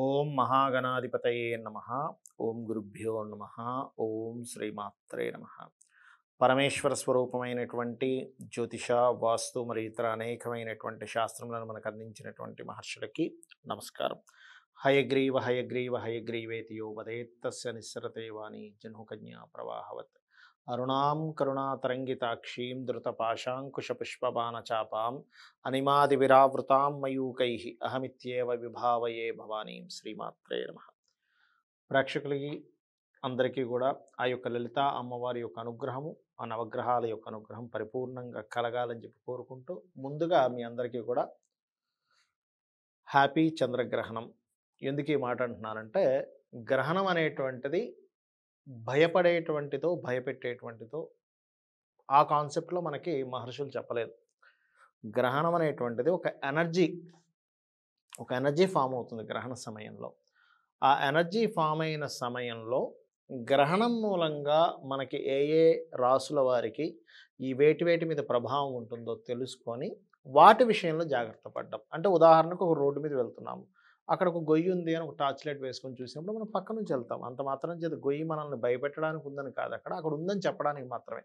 ఓం మహాగణాధిపతయే నమ ఓం గురుభ్యో నమ ఓం శ్రీమాత్రే నమ పరమేశ్వర స్వరూపమైనటువంటి జ్యోతిష వాస్తు మరియు ఇతర అనేకమైనటువంటి శాస్త్రములను మనకు అందించినటువంటి మహర్షులకి నమస్కారం హయగ్రీవ హయగ్రీవ హయగ్రీవేతి యో వదేత్తస్య వాణి జన్హుకన్యా ప్రవాహవత్ అరుణాం కరుణాతరంగితాక్షీం ధృతపాశాంకుశపుష్పబాణచాపాం అనిమాదివిరావృతాం మయూకై అహమిత్యేవ విభావయే భవానీం శ్రీమాత్రే నమ ప్రేక్షకులకి అందరికీ కూడా ఆ యొక్క లలిత అమ్మవారి యొక్క అనుగ్రహము ఆ నవగ్రహాల యొక్క అనుగ్రహం పరిపూర్ణంగా కలగాలని చెప్పి కోరుకుంటూ ముందుగా మీ అందరికీ కూడా హ్యాపీ చంద్రగ్రహణం ఎందుకు ఈ మాట అంటున్నానంటే గ్రహణం అనేటువంటిది భయపడేటువంటిదో భయపెట్టేటువంటితో ఆ కాన్సెప్ట్లో మనకి మహర్షులు చెప్పలేదు గ్రహణం అనేటువంటిది ఒక ఎనర్జీ ఒక ఎనర్జీ ఫామ్ అవుతుంది గ్రహణ సమయంలో ఆ ఎనర్జీ ఫామ్ అయిన సమయంలో గ్రహణం మూలంగా మనకి ఏ ఏ రాసుల వారికి ఈ వేటి వేటి మీద ప్రభావం ఉంటుందో తెలుసుకొని వాటి విషయంలో జాగ్రత్త పడ్డాం అంటే ఉదాహరణకు ఒక రోడ్డు మీద వెళ్తున్నాము అక్కడ ఒక గొయ్యి ఉంది అని ఒక టార్చ్ లైట్ వేసుకొని చూసినప్పుడు మనం పక్క నుంచి వెళ్తాం అంత మాత్రం చేత గొయ్యి మనల్ని భయపెట్టడానికి ఉందని కాదు అక్కడ అక్కడ ఉందని చెప్పడానికి మాత్రమే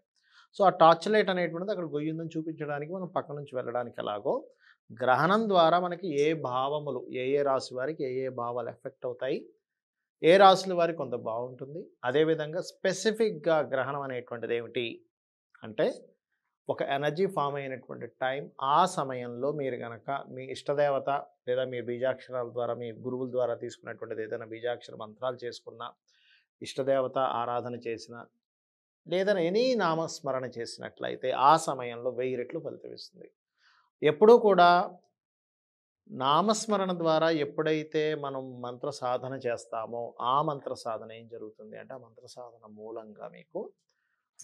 సో ఆ టార్చ్ లైట్ అనేటువంటిది అక్కడ గొయ్యి ఉందని చూపించడానికి మనం పక్క నుంచి వెళ్ళడానికి ఎలాగో గ్రహణం ద్వారా మనకి ఏ భావములు ఏ ఏ రాశి వారికి ఏ ఏ భావాలు ఎఫెక్ట్ అవుతాయి ఏ రాశుల వారికి కొంత బాగుంటుంది అదేవిధంగా స్పెసిఫిక్గా గ్రహణం అనేటువంటిది ఏమిటి అంటే ఒక ఎనర్జీ ఫామ్ అయినటువంటి టైం ఆ సమయంలో మీరు కనుక మీ ఇష్టదేవత లేదా మీ బీజాక్షరాల ద్వారా మీ గురువుల ద్వారా తీసుకున్నటువంటిది ఏదైనా బీజాక్షర మంత్రాలు చేసుకున్న ఇష్టదేవత ఆరాధన చేసిన లేదా ఎనీ నామస్మరణ చేసినట్లయితే ఆ సమయంలో వెయ్యి రెట్లు ఫలితమిస్తుంది ఎప్పుడూ కూడా నామస్మరణ ద్వారా ఎప్పుడైతే మనం మంత్ర సాధన చేస్తామో ఆ మంత్ర సాధన ఏం జరుగుతుంది అంటే ఆ మంత్ర సాధన మూలంగా మీకు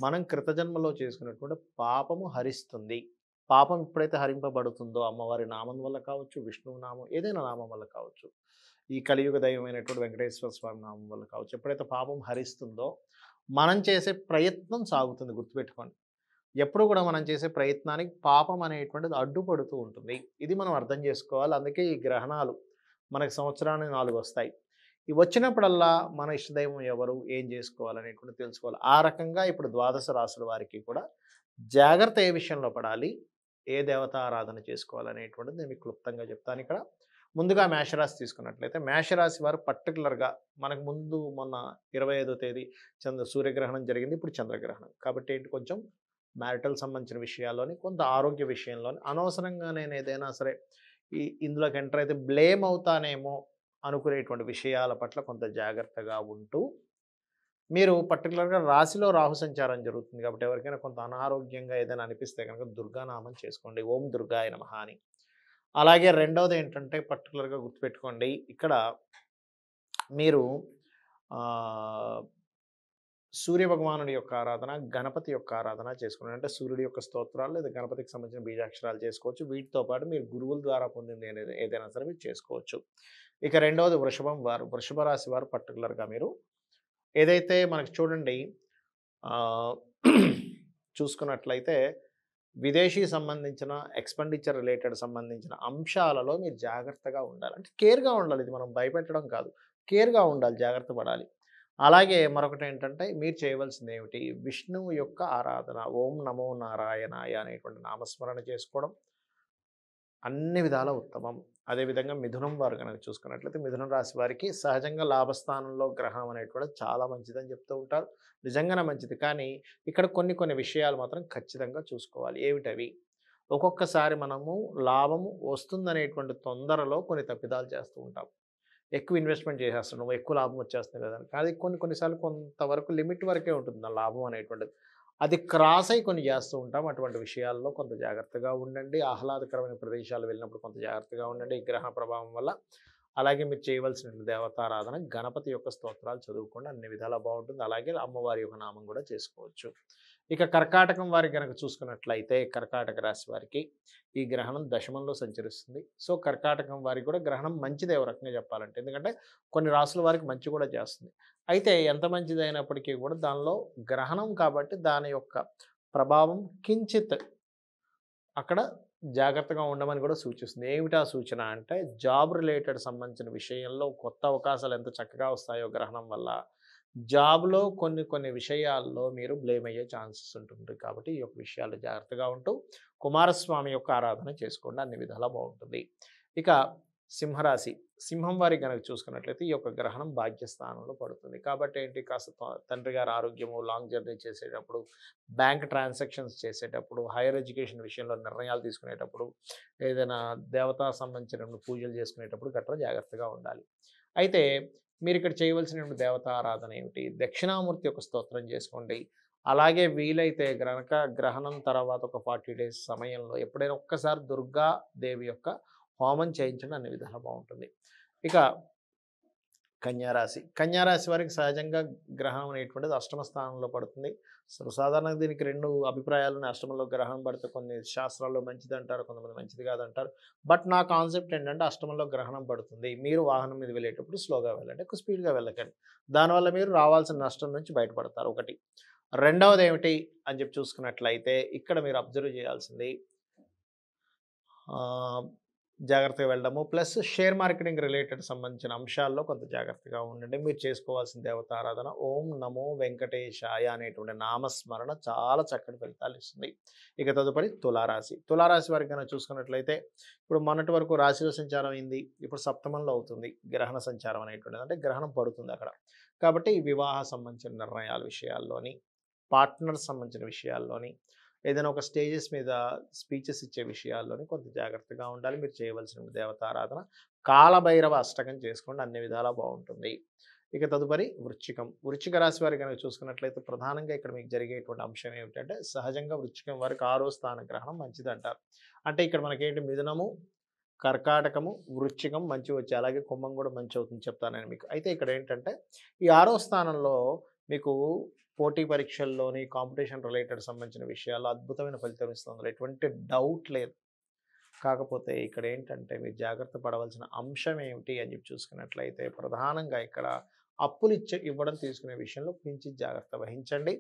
మనం కృతజన్మలో చేసుకున్నటువంటి పాపము హరిస్తుంది పాపం ఎప్పుడైతే హరింపబడుతుందో అమ్మవారి నామం వల్ల కావచ్చు విష్ణువు నామం ఏదైనా నామం వల్ల కావచ్చు ఈ కలియుగ దైవమైనటువంటి వెంకటేశ్వర స్వామి నామం వల్ల కావచ్చు ఎప్పుడైతే పాపం హరిస్తుందో మనం చేసే ప్రయత్నం సాగుతుంది గుర్తుపెట్టుకోండి ఎప్పుడు కూడా మనం చేసే ప్రయత్నానికి పాపం అనేటువంటిది అడ్డుపడుతూ ఉంటుంది ఇది మనం అర్థం చేసుకోవాలి అందుకే ఈ గ్రహణాలు మనకి సంవత్సరానికి నాలుగు వస్తాయి ఇవి వచ్చినప్పుడల్లా మన ఇష్టదైవం ఎవరు ఏం చేసుకోవాలనేటువంటి తెలుసుకోవాలి ఆ రకంగా ఇప్పుడు ద్వాదశ రాసుల వారికి కూడా జాగ్రత్త ఏ విషయంలో పడాలి ఏ దేవత ఆరాధన చేసుకోవాలనేటువంటిది నేను క్లుప్తంగా చెప్తాను ఇక్కడ ముందుగా మేషరాశి తీసుకున్నట్లయితే మేషరాశి వారు పర్టికులర్గా మనకు ముందు మొన్న ఇరవై ఐదో తేదీ చంద్ర సూర్యగ్రహణం జరిగింది ఇప్పుడు చంద్రగ్రహణం కాబట్టి ఏంటి కొంచెం మ్యారిటల్ సంబంధించిన విషయాల్లోని కొంత ఆరోగ్య విషయంలోని అనవసరంగా నేను ఏదైనా సరే ఈ ఇందులోకి ఎంటర్ అయితే బ్లేమ్ అవుతానేమో అనుకునేటువంటి విషయాల పట్ల కొంత జాగ్రత్తగా ఉంటూ మీరు పర్టికులర్గా రాశిలో రాహు సంచారం జరుగుతుంది కాబట్టి ఎవరికైనా కొంత అనారోగ్యంగా ఏదైనా అనిపిస్తే కనుక దుర్గానామం చేసుకోండి ఓం దుర్గాయ నమ అని అలాగే రెండవది ఏంటంటే పర్టికులర్గా గుర్తుపెట్టుకోండి ఇక్కడ మీరు సూర్యభగవానుడి యొక్క ఆరాధన గణపతి యొక్క ఆరాధన చేసుకోండి అంటే సూర్యుడి యొక్క స్తోత్రాలు లేదా గణపతికి సంబంధించిన బీజాక్షరాలు చేసుకోవచ్చు వీటితో పాటు మీరు గురువుల ద్వారా పొందింది ఏదైనా సరే మీరు చేసుకోవచ్చు ఇక రెండవది వృషభం వారు వృషభ రాశి వారు పర్టికులర్గా మీరు ఏదైతే మనకు చూడండి చూసుకున్నట్లయితే విదేశీ సంబంధించిన ఎక్స్పెండిచర్ రిలేటెడ్ సంబంధించిన అంశాలలో మీరు జాగ్రత్తగా ఉండాలి అంటే కేర్గా ఉండాలి ఇది మనం భయపెట్టడం కాదు కేర్గా ఉండాలి జాగ్రత్త పడాలి అలాగే మరొకటి ఏంటంటే మీరు చేయవలసింది ఏమిటి విష్ణువు యొక్క ఆరాధన ఓం నమో నారాయణాయ అనేటువంటి నామస్మరణ చేసుకోవడం అన్ని విధాల ఉత్తమం అదేవిధంగా మిథునం వారు కనుక చూసుకున్నట్లయితే మిథునం రాశి వారికి సహజంగా లాభస్థానంలో గ్రహం అనేది కూడా చాలా మంచిదని చెప్తూ ఉంటారు నిజంగానే మంచిది కానీ ఇక్కడ కొన్ని కొన్ని విషయాలు మాత్రం ఖచ్చితంగా చూసుకోవాలి ఏమిటవి ఒక్కొక్కసారి మనము లాభము వస్తుందనేటువంటి తొందరలో కొన్ని తప్పిదాలు చేస్తూ ఉంటాం ఎక్కువ ఇన్వెస్ట్మెంట్ చేసేస్తున్నాము ఎక్కువ లాభం వచ్చేస్తుంది కదా కానీ కొన్ని కొన్నిసార్లు కొంతవరకు లిమిట్ వరకే ఉంటుంది లాభం అనేటువంటిది అది క్రాస్ అయి కొన్ని చేస్తూ ఉంటాం అటువంటి విషయాల్లో కొంత జాగ్రత్తగా ఉండండి ఆహ్లాదకరమైన ప్రదేశాలు వెళ్ళినప్పుడు కొంత జాగ్రత్తగా ఉండండి ఈ గ్రహణ ప్రభావం వల్ల అలాగే మీరు చేయవలసిన దేవతారాధన గణపతి యొక్క స్తోత్రాలు చదువుకోండి అన్ని విధాలా బాగుంటుంది అలాగే అమ్మవారి యొక్క నామం కూడా చేసుకోవచ్చు ఇక కర్కాటకం వారి కనుక చూసుకున్నట్లయితే కర్కాటక రాశి వారికి ఈ గ్రహణం దశమంలో సంచరిస్తుంది సో కర్కాటకం వారికి కూడా గ్రహణం మంచిది ఏ రకంగా చెప్పాలంటే ఎందుకంటే కొన్ని రాసుల వారికి మంచి కూడా చేస్తుంది అయితే ఎంత మంచిది అయినప్పటికీ కూడా దానిలో గ్రహణం కాబట్టి దాని యొక్క ప్రభావం కించిత్ అక్కడ జాగ్రత్తగా ఉండమని కూడా సూచిస్తుంది ఏమిటా సూచన అంటే జాబ్ రిలేటెడ్ సంబంధించిన విషయంలో కొత్త అవకాశాలు ఎంత చక్కగా వస్తాయో గ్రహణం వల్ల జాబ్లో కొన్ని కొన్ని విషయాల్లో మీరు బ్లేమ్ అయ్యే ఛాన్సెస్ ఉంటుంది కాబట్టి ఈ యొక్క విషయాలు జాగ్రత్తగా ఉంటూ కుమారస్వామి యొక్క ఆరాధన చేసుకోండి అన్ని విధాలా బాగుంటుంది ఇక సింహరాశి సింహం వారి కనుక చూసుకున్నట్లయితే ఈ యొక్క గ్రహణం భాగ్యస్థానంలో పడుతుంది కాబట్టి ఏంటి కాస్త తండ్రి గారి ఆరోగ్యము లాంగ్ జర్నీ చేసేటప్పుడు బ్యాంక్ ట్రాన్సాక్షన్స్ చేసేటప్పుడు హైయర్ ఎడ్యుకేషన్ విషయంలో నిర్ణయాలు తీసుకునేటప్పుడు ఏదైనా దేవతా సంబంధించిన పూజలు చేసుకునేటప్పుడు గట్రా జాగ్రత్తగా ఉండాలి అయితే మీరు ఇక్కడ చేయవలసినటువంటి దేవత ఆరాధన ఏమిటి దక్షిణామూర్తి యొక్క స్తోత్రం చేసుకోండి అలాగే వీలైతే గనక గ్రహణం తర్వాత ఒక ఫార్టీ డేస్ సమయంలో ఎప్పుడైనా ఒక్కసారి దుర్గా దేవి యొక్క హోమం చేయించడం అన్ని విధంగా బాగుంటుంది ఇక కన్యారాశి కన్యారాశి వారికి సహజంగా గ్రహం అనేటువంటిది అష్టమ స్థానంలో పడుతుంది సో సాధారణంగా దీనికి రెండు అభిప్రాయాలు అష్టమంలో గ్రహం పడితే కొన్ని శాస్త్రాల్లో మంచిది అంటారు కొంతమంది మంచిది కాదంటారు బట్ నా కాన్సెప్ట్ ఏంటంటే అష్టమంలో గ్రహణం పడుతుంది మీరు వాహనం మీద వెళ్ళేటప్పుడు స్లోగా వెళ్ళండి ఎక్కువ స్పీడ్గా వెళ్ళకండి దానివల్ల మీరు రావాల్సిన నష్టం నుంచి బయటపడతారు ఒకటి రెండవది ఏమిటి అని చెప్పి చూసుకున్నట్లయితే ఇక్కడ మీరు అబ్జర్వ్ చేయాల్సింది జాగ్రత్తగా వెళ్ళడము ప్లస్ షేర్ మార్కెటింగ్ రిలేటెడ్ సంబంధించిన అంశాల్లో కొంత జాగ్రత్తగా ఉండండి మీరు చేసుకోవాల్సిన దేవతారాధన ఓం నమో వెంకటేశాయ అనేటువంటి నామస్మరణ చాలా చక్కటి ఫలితాలు ఇస్తుంది ఇక తదుపరి తులారాశి తులారాశి వారికి కనుక చూసుకున్నట్లయితే ఇప్పుడు మొన్నటి వరకు రాశిలో సంచారం అయింది ఇప్పుడు సప్తమంలో అవుతుంది గ్రహణ సంచారం అనేటువంటిది అంటే గ్రహణం పడుతుంది అక్కడ కాబట్టి వివాహ సంబంధించిన నిర్ణయాల విషయాల్లోని పార్ట్నర్ సంబంధించిన విషయాల్లోని ఏదైనా ఒక స్టేజెస్ మీద స్పీచెస్ ఇచ్చే విషయాల్లోనే కొంత జాగ్రత్తగా ఉండాలి మీరు చేయవలసిన దేవతారాధన కాలభైరవ అష్టకం చేసుకోండి అన్ని విధాలా బాగుంటుంది ఇక తదుపరి వృచ్చికం వృచ్చిక రాశి వారి కనుక చూసుకున్నట్లయితే ప్రధానంగా ఇక్కడ మీకు జరిగేటువంటి అంశం ఏమిటంటే సహజంగా వృచ్చికం వారికి ఆరో స్థాన గ్రహణం మంచిది అంటారు అంటే ఇక్కడ మనకేంటి మిథునము కర్కాటకము వృచ్చికం మంచి వచ్చి అలాగే కుంభం కూడా మంచి అవుతుంది చెప్తానని మీకు అయితే ఇక్కడ ఏంటంటే ఈ ఆరో స్థానంలో మీకు పోటీ పరీక్షల్లోని కాంపిటీషన్ రిలేటెడ్ సంబంధించిన విషయాలు అద్భుతమైన ఫలితం ఇస్తుంది ఎటువంటి డౌట్ లేదు కాకపోతే ఇక్కడ ఏంటంటే మీరు జాగ్రత్త పడవలసిన అంశం ఏమిటి అని చెప్పి చూసుకున్నట్లయితే ప్రధానంగా ఇక్కడ అప్పులు ఇచ్చే ఇవ్వడం తీసుకునే విషయంలో కొంచెం జాగ్రత్త వహించండి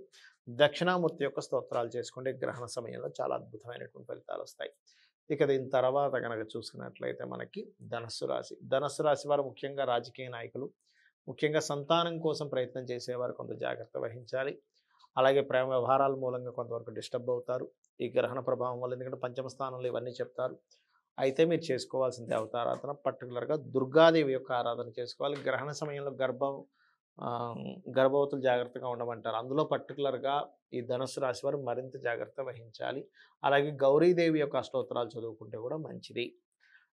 దక్షిణామూర్తి యొక్క స్తోత్రాలు చేసుకుంటే గ్రహణ సమయంలో చాలా అద్భుతమైనటువంటి ఫలితాలు వస్తాయి ఇక దీని తర్వాత కనుక చూసుకున్నట్లయితే మనకి ధనస్సు రాశి ధనస్సు రాశి వారు ముఖ్యంగా రాజకీయ నాయకులు ముఖ్యంగా సంతానం కోసం ప్రయత్నం చేసేవారు కొంత జాగ్రత్త వహించాలి అలాగే ప్రేమ వ్యవహారాల మూలంగా కొంతవరకు డిస్టర్బ్ అవుతారు ఈ గ్రహణ ప్రభావం వల్ల ఎందుకంటే పంచమ స్థానంలో ఇవన్నీ చెప్తారు అయితే మీరు చేసుకోవాల్సింది అవతారాధన పర్టికులర్గా దుర్గాదేవి యొక్క ఆరాధన చేసుకోవాలి గ్రహణ సమయంలో గర్భం గర్భవతులు జాగ్రత్తగా ఉండమంటారు అందులో పర్టికులర్గా ఈ ధనుసు రాశి వారు మరింత జాగ్రత్త వహించాలి అలాగే గౌరీదేవి యొక్క అష్టోత్తరాలు చదువుకుంటే కూడా మంచిది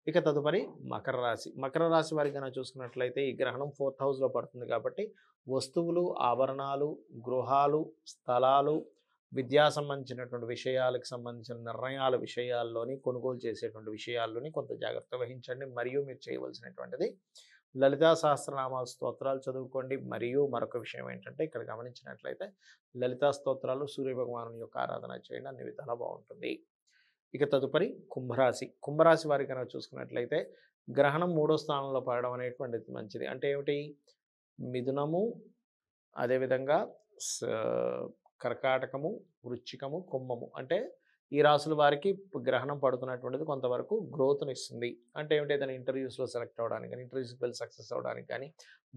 ఇక తదుపరి మకర రాశి మకర రాశి వారికి కనుక చూసుకున్నట్లయితే ఈ గ్రహణం ఫోర్త్ హౌస్లో పడుతుంది కాబట్టి వస్తువులు ఆభరణాలు గృహాలు స్థలాలు విద్యా సంబంధించినటువంటి విషయాలకు సంబంధించిన నిర్ణయాల విషయాల్లోని కొనుగోలు చేసేటువంటి విషయాల్లోని కొంత జాగ్రత్త వహించండి మరియు మీరు చేయవలసినటువంటిది లలితా సహస్రనామాల స్తోత్రాలు చదువుకోండి మరియు మరొక విషయం ఏంటంటే ఇక్కడ గమనించినట్లయితే లలితా స్తోత్రాలు సూర్యభగవాను యొక్క ఆరాధన చేయడం అన్ని విధాలా బాగుంటుంది ఇక తదుపరి కుంభరాశి కుంభరాశి వారి కనుక చూసుకున్నట్లయితే గ్రహణం మూడో స్థానంలో పడడం అనేటువంటిది మంచిది అంటే ఏమిటి మిథునము అదేవిధంగా కర్కాటకము వృచ్చికము కుంభము అంటే ఈ రాసుల వారికి గ్రహణం పడుతున్నటువంటిది కొంతవరకు గ్రోత్ను ఇస్తుంది అంటే ఏమిటి ఏదైనా ఇంటర్వ్యూస్లో సెలెక్ట్ అవ్వడానికి కానీ ఇంటర్వ్యూస్కి వెళ్ళి సక్సెస్ అవ్వడానికి కానీ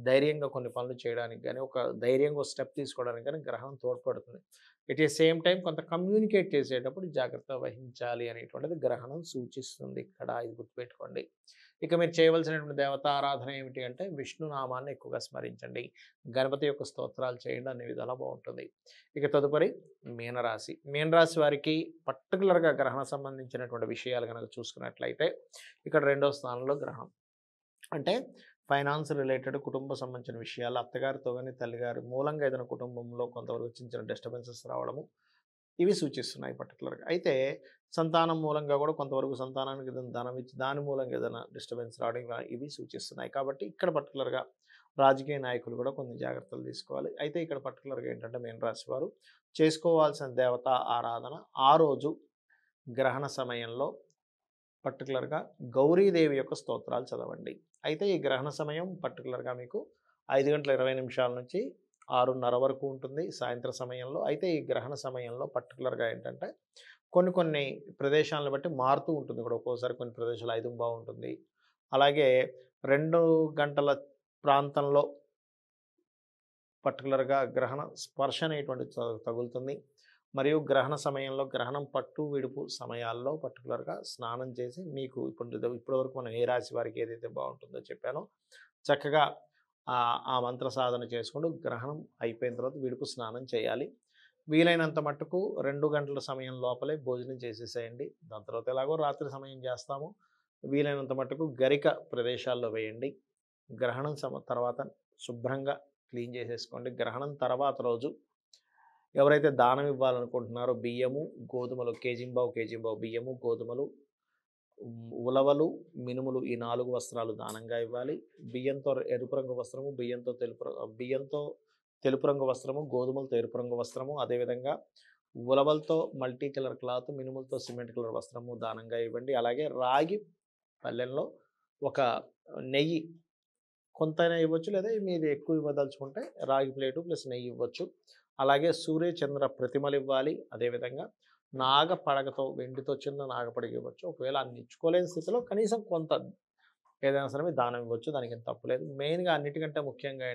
ధైర్యంగా కొన్ని పనులు చేయడానికి కానీ ఒక ధైర్యంగా ఒక స్టెప్ తీసుకోవడానికి కానీ గ్రహణం తోడ్పడుతుంది ఇట్ ఈ సేమ్ టైం కొంత కమ్యూనికేట్ చేసేటప్పుడు జాగ్రత్త వహించాలి అనేటువంటిది గ్రహణం సూచిస్తుంది ఇక్కడ ఇది గుర్తుపెట్టుకోండి ఇక మీరు చేయవలసినటువంటి దేవత ఆరాధన ఏమిటి అంటే విష్ణునామాన్ని ఎక్కువగా స్మరించండి గణపతి యొక్క స్తోత్రాలు చేయండి అన్ని విధాలా బాగుంటుంది ఇక తదుపరి మీనరాశి మీనరాశి వారికి పర్టికులర్గా గ్రహణ సంబంధించినటువంటి విషయాలు కనుక చూసుకున్నట్లయితే ఇక్కడ రెండో స్థానంలో గ్రహణం అంటే ఫైనాన్స్ రిలేటెడ్ కుటుంబ సంబంధించిన విషయాలు అత్తగారితో కానీ తల్లిగారు మూలంగా ఏదైనా కుటుంబంలో కొంతవరకు వచ్చిన డిస్టర్బెన్సెస్ రావడము ఇవి సూచిస్తున్నాయి పర్టికులర్గా అయితే సంతానం మూలంగా కూడా కొంతవరకు సంతానానికి ధనం ఇచ్చి దాని మూలంగా ఏదైనా డిస్టర్బెన్స్ రావడం ఇవి సూచిస్తున్నాయి కాబట్టి ఇక్కడ పర్టికులర్గా రాజకీయ నాయకులు కూడా కొన్ని జాగ్రత్తలు తీసుకోవాలి అయితే ఇక్కడ పర్టికులర్గా ఏంటంటే మీన రాశి వారు చేసుకోవాల్సిన దేవత ఆరాధన ఆ రోజు గ్రహణ సమయంలో పర్టికులర్గా గౌరీదేవి యొక్క స్తోత్రాలు చదవండి అయితే ఈ గ్రహణ సమయం పర్టికులర్గా మీకు ఐదు గంటల ఇరవై నిమిషాల నుంచి ఆరున్నర వరకు ఉంటుంది సాయంత్రం సమయంలో అయితే ఈ గ్రహణ సమయంలో పర్టికులర్గా ఏంటంటే కొన్ని కొన్ని ప్రదేశాలను బట్టి మారుతూ ఉంటుంది ఇక్కడ ఒక్కోసారి కొన్ని ప్రదేశాలు ఐదు బాగుంటుంది అలాగే రెండు గంటల ప్రాంతంలో పర్టికులర్గా గ్రహణ స్పర్శ అనేటువంటి తగులుతుంది మరియు గ్రహణ సమయంలో గ్రహణం పట్టు విడుపు సమయాల్లో పర్టికులర్గా స్నానం చేసి మీకు ఇప్పుడు ఇప్పటివరకు మనం ఏ రాశి వారికి ఏదైతే బాగుంటుందో చెప్పానో చక్కగా ఆ మంత్ర సాధన చేసుకుంటూ గ్రహణం అయిపోయిన తర్వాత వీడుకు స్నానం చేయాలి వీలైనంత మట్టుకు రెండు గంటల సమయం లోపలే భోజనం చేసేసేయండి దాని తర్వాత ఎలాగో రాత్రి సమయం చేస్తాము వీలైనంత మట్టుకు గరిక ప్రదేశాల్లో వేయండి గ్రహణం సమ తర్వాత శుభ్రంగా క్లీన్ చేసేసుకోండి గ్రహణం తర్వాత రోజు ఎవరైతే దానం ఇవ్వాలనుకుంటున్నారో బియ్యము గోధుమలు కేజీంబావు కేజీంబావు బియ్యము గోధుమలు ఉలవలు మినుములు ఈ నాలుగు వస్త్రాలు దానంగా ఇవ్వాలి బియ్యంతో ఎరుపు రంగు వస్త్రము బియ్యంతో తెలుపు బియ్యంతో తెలుపు రంగు వస్త్రము గోధుమలతో ఎరుపు రంగు వస్త్రము అదేవిధంగా ఉలవలతో మల్టీ కలర్ క్లాత్ మినుములతో సిమెంట్ కలర్ వస్త్రము దానంగా ఇవ్వండి అలాగే రాగి పల్లెల్లో ఒక నెయ్యి కొంతైనా ఇవ్వచ్చు లేదా మీరు ఎక్కువ ఇవ్వదలుచుకుంటే రాగి ప్లేటు ప్లస్ నెయ్యి ఇవ్వచ్చు అలాగే సూర్య చంద్ర ప్రతిమలు ఇవ్వాలి అదేవిధంగా నాగపడగతో వెండితో చిన్న నాగపడగ ఇవ్వచ్చు ఒకవేళ అన్ని ఇచ్చుకోలేని స్థితిలో కనీసం కొంత ఏదైనా సరే దానం ఇవ్వచ్చు దానికి ఏం లేదు మెయిన్గా అన్నిటికంటే ముఖ్యంగా